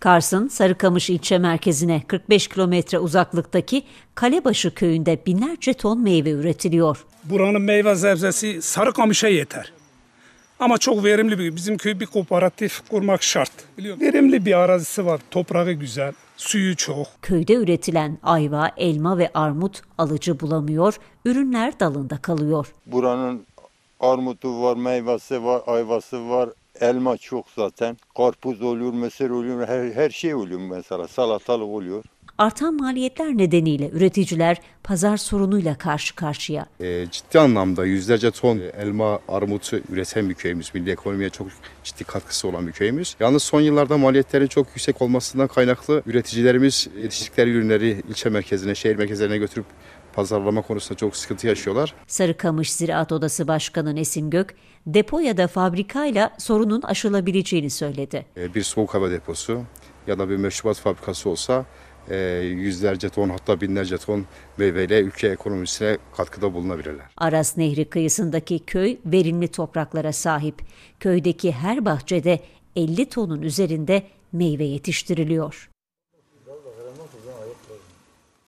Kars'ın Sarıkamış ilçe merkezine 45 kilometre uzaklıktaki Kalebaşı köyünde binlerce ton meyve üretiliyor. Buranın meyve sebzesi Sarıkamış'a yeter. Ama çok verimli bir bizim köy bir kooperatif kurmak şart. Biliyor Verimli bir arazisi var. Toprağı güzel, suyu çok. Köyde üretilen ayva, elma ve armut alıcı bulamıyor. Ürünler dalında kalıyor. Buranın armutu var, meyvesi var, ayvası var, Elma çok zaten. Karpuz oluyor, mısır oluyor, her, her şey oluyor mesela. Salatalık oluyor artan maliyetler nedeniyle üreticiler pazar sorunuyla karşı karşıya. E, ciddi anlamda yüzlerce ton e, elma, armut üreten bir köyümüz. Milli ekonomiye çok ciddi katkısı olan bir köyümüz. Yalnız son yıllarda maliyetlerin çok yüksek olmasından kaynaklı üreticilerimiz yetiştikleri ürünleri ilçe merkezine, şehir merkezlerine götürüp pazarlama konusunda çok sıkıntı yaşıyorlar. Sarıkamış Ziraat Odası Başkanı Nesim Gök, depo ya da fabrikayla sorunun aşılabileceğini söyledi. Ee, bir soğuk hava deposu ya da bir meşrubat fabrikası olsa e, yüzlerce ton hatta binlerce ton meyveyle ülke ekonomisine katkıda bulunabilirler. Aras Nehri kıyısındaki köy verimli topraklara sahip. Köydeki her bahçede 50 tonun üzerinde meyve yetiştiriliyor.